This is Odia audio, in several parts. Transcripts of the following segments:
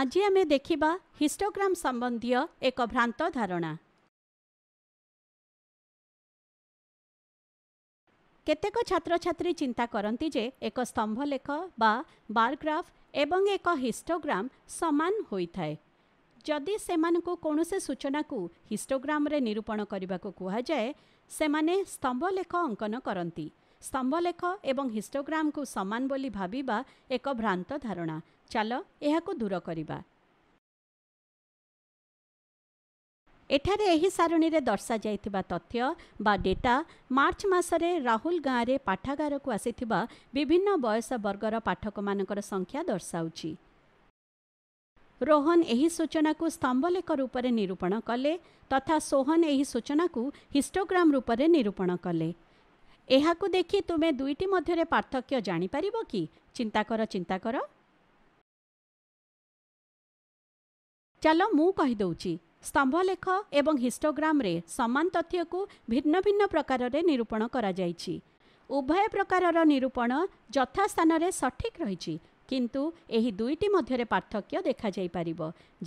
ଆଜି ଆମେ ଦେଖିବା ହିଷ୍ଟୋଗ୍ରାମ ସମ୍ବନ୍ଧୀୟ ଏକ ଭ୍ରାନ୍ତ ଧାରଣା କେତେକ ଛାତ୍ରଛାତ୍ରୀ ଚିନ୍ତା କରନ୍ତି ଯେ ଏକ ସ୍ତମ୍ଭଲେଖ ବା ବାରଗ୍ରାଫ ଏବଂ ଏକ ହିଷ୍ଟୋଗ୍ରାମ ସମାନ ହୋଇଥାଏ ଯଦି ସେମାନଙ୍କୁ କୌଣସି ସୂଚନାକୁ ହିଷ୍ଟୋଗ୍ରାମରେ ନିରୂପଣ କରିବାକୁ କୁହାଯାଏ ସେମାନେ ସ୍ତମ୍ଭଲେଖ ଅଙ୍କନ କରନ୍ତି ସ୍ତମ୍ଭଲେଖ ଏବଂ ହିଷ୍ଟୋଗ୍ରାମକୁ ସମାନ ବୋଲି ଭାବିବା ଏକ ଭ୍ରାନ୍ତ ଧାରଣା ଚାଲ ଏହାକୁ ଦୂର କରିବା ଏଠାରେ ଏହି ସାରଣୀରେ ଦର୍ଶାଯାଇଥିବା ତଥ୍ୟ ବା ଡେଟା ମାର୍ଚ୍ଚ ମାସରେ ରାହୁଲ ଗାଁରେ ପାଠାଗାରକୁ ଆସିଥିବା ବିଭିନ୍ନ ବୟସ ବର୍ଗର ପାଠକମାନଙ୍କର ସଂଖ୍ୟା ଦର୍ଶାଉଛି ରୋହନ ଏହି ସୂଚନାକୁ ସ୍ତମ୍ଭଲେଖ ରୂପରେ ନିରୂପଣ କଲେ ତଥା ସୋହନ ଏହି ସୂଚନାକୁ ହିଷ୍ଟୋଗ୍ରାମ ରୂପରେ ନିରୂପଣ କଲେ ଏହାକୁ ଦେଖି ତୁମେ ଦୁଇଟି ମଧ୍ୟରେ ପାର୍ଥକ୍ୟ ଜାଣିପାରିବ କି ଚିନ୍ତା କର ଚିନ୍ତା କର ଚାଲ ମୁଁ କହିଦେଉଛି ସ୍ତମ୍ଭଲେଖ ଏବଂ ହିଷ୍ଟୋଗ୍ରାମରେ ସମାନ ତଥ୍ୟକୁ ଭିନ୍ନ ଭିନ୍ନ ପ୍ରକାରରେ ନିରୂପଣ କରାଯାଇଛି ଉଭୟ ପ୍ରକାରର ନିରୂପଣ ଯଥାସ୍ଥାନରେ ସଠିକ୍ ରହିଛି କିନ୍ତୁ ଏହି ଦୁଇଟି ମଧ୍ୟରେ ପାର୍ଥକ୍ୟ ଦେଖାଯାଇପାରିବ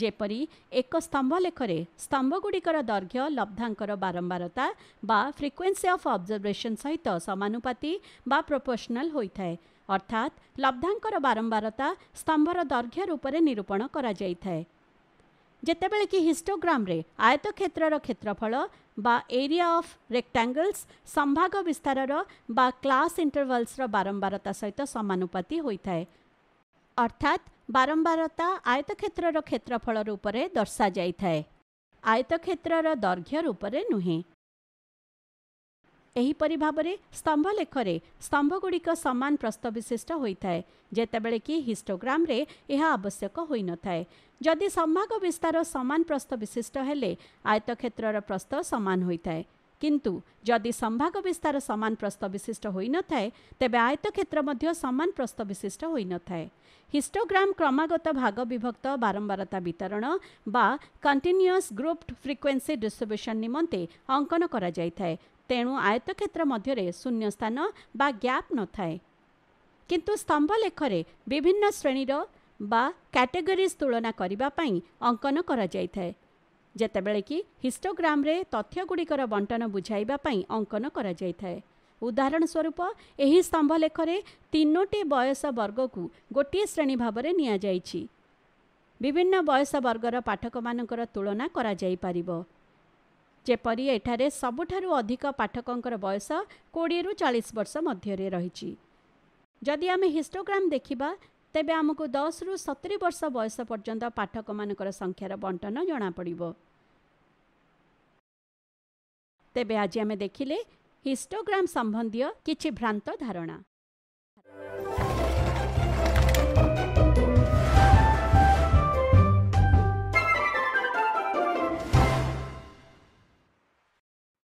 ଯେପରି ଏକ ସ୍ତମ୍ଭଲେଖରେ ସ୍ତମ୍ଭଗୁଡ଼ିକର ଦୈର୍ଘ୍ୟ ଲବ୍ଧାଙ୍କର ବାରମ୍ବାରତା ବା ଫ୍ରିକ୍ୱେନ୍ସି ଅଫ୍ ଅବଜର୍ଭେସନ୍ ସହିତ ସମାନୁପାତି ବା ପ୍ରୋପୋର୍ସନାଲ୍ ହୋଇଥାଏ ଅର୍ଥାତ୍ ଲବ୍ଧାଙ୍କର ବାରମ୍ବାରତା ସ୍ତମ୍ଭର ଦୈର୍ଘ୍ୟ ରୂପରେ ନିରୂପଣ କରାଯାଇଥାଏ ଯେତେବେଳେ କି ହିଷ୍ଟୋଗ୍ରାମରେ ଆୟତ କ୍ଷେତ୍ରର କ୍ଷେତ୍ରଫଳ ବା ଏରିଆ ଅଫ୍ ରେକ୍ଟାଙ୍ଗଲ୍ସ ସମ୍ଭାଗ ବିସ୍ତାରର ବା କ୍ଲାସ୍ ଇଣ୍ଟରଭଲ୍ସର ବାରମ୍ବାରତା ସହିତ ସମାନୁପାତି ହୋଇଥାଏ ଅର୍ଥାତ୍ ବାରମ୍ବାରତା ଆୟତ କ୍ଷେତ୍ରର କ୍ଷେତ୍ରଫଳ ରୂପରେ ଦର୍ଶାଯାଇଥାଏ ଆୟତ କ୍ଷେତ୍ରର ଦୈର୍ଘ୍ୟ ରୂପରେ ନୁହେଁ ଏହିପରି ଭାବରେ ସ୍ତମ୍ଭଲେଖରେ ସ୍ତମ୍ଭଗୁଡ଼ିକ ସମାନ ବିଶିଷ୍ଟ ହୋଇଥାଏ ଯେତେବେଳେ କି ହିଷ୍ଟୋଗ୍ରାମରେ ଏହା ଆବଶ୍ୟକ ହୋଇନଥାଏ ଯଦି ସମ୍ଭାଗ ବିସ୍ତାର ସମାନ ପ୍ରସ୍ତ ବିଶିଷ୍ଟ ହେଲେ ଆୟତକ୍ଷେତ୍ରର ପ୍ରସ୍ତ ସମାନ ହୋଇଥାଏ କିନ୍ତୁ ଯଦି ସମ୍ଭାଗ ବିସ୍ତାର ସମାନ ପ୍ରସ୍ତ ବିଶିଷ୍ଟ ହୋଇନଥାଏ ତେବେ ଆୟତକ୍ଷେତ୍ର ମଧ୍ୟ ସମାନ ପ୍ରସ୍ତ ବିଶିଷ୍ଟ ହୋଇନଥାଏ ହିଷ୍ଟୋଗ୍ରାମ କ୍ରମାଗତ ଭାଗ ବିଭକ୍ତ ବାରମ୍ବାରତା ବିତରଣ ବା କଣ୍ଟିନ୍ୟୁଅସ୍ ଗ୍ରୁପ୍ ଫ୍ରିକ୍ୱେନ୍ସି ଡିଷ୍ଟ୍ରିବ୍ୟୁସନ୍ ନିମନ୍ତେ ଅଙ୍କନ କରାଯାଇଥାଏ ତେଣୁ ଆୟତକ୍ଷେତ୍ର ମଧ୍ୟରେ ଶୂନ୍ୟସ୍ଥାନ ବା ଗ୍ୟାପ୍ ନଥାଏ କିନ୍ତୁ ସ୍ତମ୍ଭଲେଖରେ ବିଭିନ୍ନ ଶ୍ରେଣୀର ବା କ୍ୟାଟେଗୋରିଜ୍ ତୁଳନା କରିବା ପାଇଁ ଅଙ୍କନ କରାଯାଇଥାଏ ଯେତେବେଳେ କି ହିଷ୍ଟୋଗ୍ରାମରେ ତଥ୍ୟଗୁଡ଼ିକର ବଣ୍ଟନ ବୁଝାଇବା ପାଇଁ ଅଙ୍କନ କରାଯାଇଥାଏ ଉଦାହରଣ ସ୍ୱରୂପ ଏହି ସ୍ତମ୍ଭଲେଖରେ ତିନୋଟି ବୟସ ବର୍ଗକୁ ଗୋଟିଏ ଶ୍ରେଣୀ ଭାବରେ ନିଆଯାଇଛି ବିଭିନ୍ନ ବୟସ ବର୍ଗର ପାଠକମାନଙ୍କର ତୁଳନା କରାଯାଇପାରିବ जपरि एठारे सबुठा अधिक पाठक बयस रु चालिस वर्ष मध्यि आम हिस्टोग्राम देखि तेबे आमु दस रु सतरी वर्ष बयस पर्यंत पाठक संख्यार बंटन जनाप तेह्र आज आम देखिले हिस्टोग्राम सम्बन्धीय कि भ्रांत धारणा